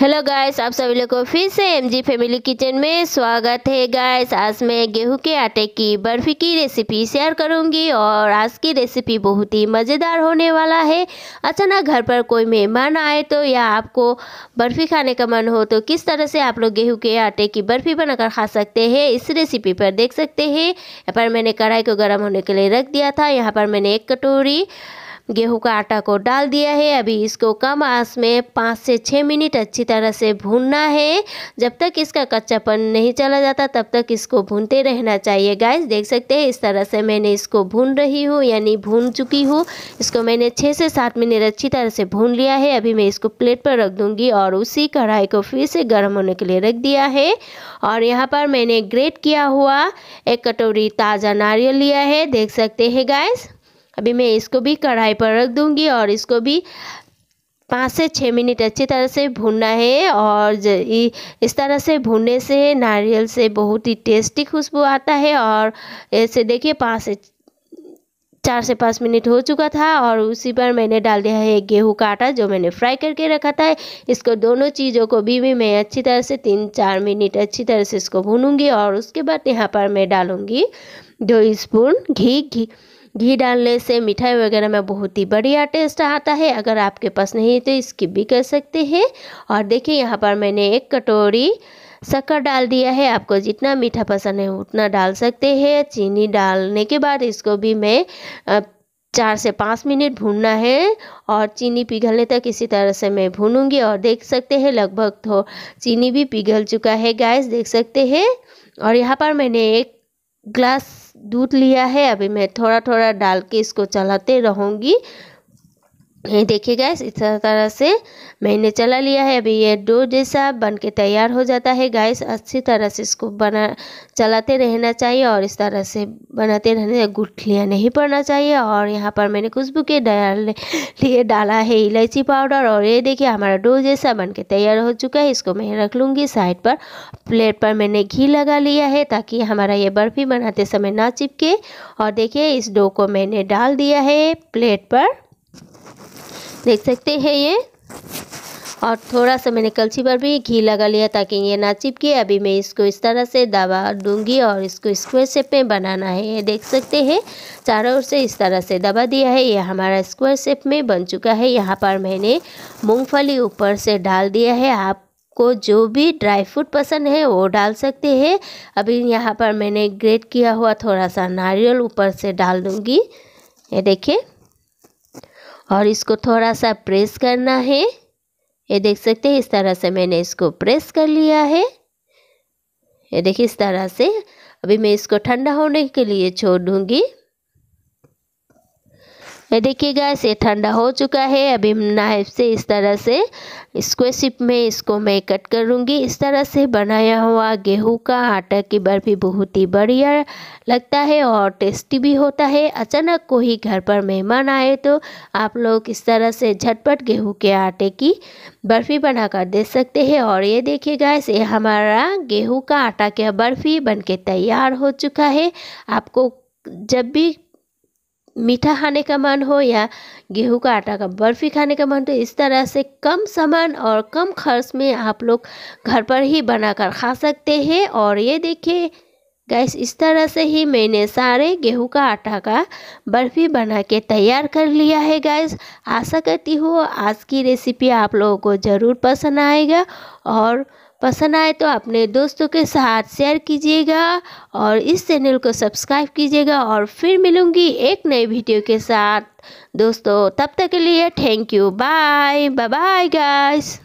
hello guys आप सभी लोगों को फिर से एमजी फैमिली किचन में स्वागत है गाइस आज मैं गेहूं के आटे की बर्फ़ी की रेसिपी शेयर करूंगी और आज की रेसिपी बहुत ही मज़ेदार होने वाला है अचानक घर पर कोई मेहमान आए तो या आपको बर्फ़ी खाने का मन हो तो किस तरह से आप लोग गेहूँ के आटे की बर्फ़ी बनाकर खा सकते हैं इस रेसिपी पर देख सकते हैं यहाँ पर मैंने कढ़ाई को गर्म होने के लिए रख दिया था यहाँ पर मैंने एक कटोरी गेहूं का आटा को डाल दिया है अभी इसको कम आंच में पाँच से छः मिनट अच्छी तरह से भूनना है जब तक इसका कच्चापन नहीं चला जाता तब तक इसको भूनते रहना चाहिए गाइस देख सकते हैं इस तरह से मैंने इसको भून रही हूँ यानी भून चुकी हूँ इसको मैंने छः से सात मिनट अच्छी तरह से भून लिया है अभी मैं इसको प्लेट पर रख दूँगी और उसी कढ़ाई को फिर से गर्म होने के लिए रख दिया है और यहाँ पर मैंने ग्रेट किया हुआ एक कटोरी ताज़ा नारियल लिया है देख सकते हैं गाइस अभी मैं इसको भी कढ़ाई पर रख दूँगी और इसको भी पाँच से छः मिनट अच्छी तरह से भूनना है और इस तरह से भूनने से नारियल से बहुत ही टेस्टी खुशबू आता है और ऐसे देखिए पाँच से चार से पाँच मिनट हो चुका था और उसी पर मैंने डाल दिया है गेहूं का आटा जो मैंने फ्राई करके रखा था इसको दोनों चीज़ों को भी, भी मैं अच्छी तरह से तीन चार मिनट अच्छी तरह से इसको भूनूंगी और उसके बाद यहाँ पर मैं डालूँगी दो स्पून घी घी घी डालने से मिठाई वगैरह में बहुत ही बढ़िया टेस्ट आता है अगर आपके पास नहीं तो स्किप भी कर सकते हैं और देखिए यहाँ पर मैंने एक कटोरी शक्कर डाल दिया है आपको जितना मीठा पसंद है उतना डाल सकते हैं चीनी डालने के बाद इसको भी मैं चार से पाँच मिनट भूनना है और चीनी पिघलने तक इसी तरह से मैं भूनूंगी और देख सकते हैं लगभग तो चीनी भी पिघल चुका है गैस देख सकते हैं और यहाँ पर मैंने एक ग्लास दूध लिया है अभी मैं थोड़ा थोड़ा डाल के इसको चलाते रहूँगी ये देखिए गैस इस तरह से मैंने चला लिया है अभी ये डो जैसा बन के तैयार हो जाता है गैस अच्छी तरह से इसको बना चलाते रहना चाहिए और इस तरह से बनाते रहने गुठलियाँ नहीं पड़ना चाहिए और यहाँ पर मैंने खुशबू के डाल लिए डाला है इलायची पाउडर और ये देखिए हमारा डो जैसा बन के तैयार हो चुका है इसको मैं रख लूँगी साइड पर प्लेट पर मैंने घी लगा लिया है ताकि हमारा ये बर्फ़ी बनाते समय ना चिपके और देखिए इस डो को मैंने डाल दिया है प्लेट पर देख सकते हैं ये और थोड़ा सा मैंने कलछी पर भी घी लगा लिया ताकि ये ना चिपके अभी मैं इसको इस तरह से दबा दूंगी और इसको स्क्वायर शेप में बनाना है ये देख सकते हैं चारों ओर से इस तरह से दबा दिया है ये हमारा स्क्वायर शेप में बन चुका है यहाँ पर मैंने मूंगफली ऊपर से डाल दिया है आप को जो भी ड्राई फ्रूट पसंद है वो डाल सकते हैं अभी यहाँ पर मैंने ग्रेट किया हुआ थोड़ा सा नारियल ऊपर से डाल दूँगी ये देखिए और इसको थोड़ा सा प्रेस करना है ये देख सकते हैं इस तरह से मैंने इसको प्रेस कर लिया है ये देखिए इस तरह से अभी मैं इसको ठंडा होने के लिए छोड़ दूँगी ये देखिए गैस ये ठंडा हो चुका है अभी नाइफ से इस तरह से इसको सिप में इसको मैं कट करूँगी इस तरह से बनाया हुआ गेहूं का आटा की बर्फ़ी बहुत ही बढ़िया लगता है और टेस्टी भी होता है अचानक कोई घर पर मेहमान आए तो आप लोग इस तरह से झटपट गेहूं के आटे की बर्फ़ी बनाकर दे सकते हैं और ये देखिए गैस ये हमारा गेहूं का आटा का बर्फ़ी बन तैयार हो चुका है आपको जब भी मीठा खाने का मन हो या गेहूं का आटा का बर्फ़ी खाने का मन तो इस तरह से कम सामान और कम खर्च में आप लोग घर पर ही बनाकर खा सकते हैं और ये देखिए गैस इस तरह से ही मैंने सारे गेहूं का आटा का बर्फ़ी बना के तैयार कर लिया है गैस आशा करती हूँ आज की रेसिपी आप लोगों को ज़रूर पसंद आएगा और पसंद आए तो अपने दोस्तों के साथ शेयर कीजिएगा और इस चैनल को सब्सक्राइब कीजिएगा और फिर मिलूँगी एक नए वीडियो के साथ दोस्तों तब तक के लिए thank you bye bye guys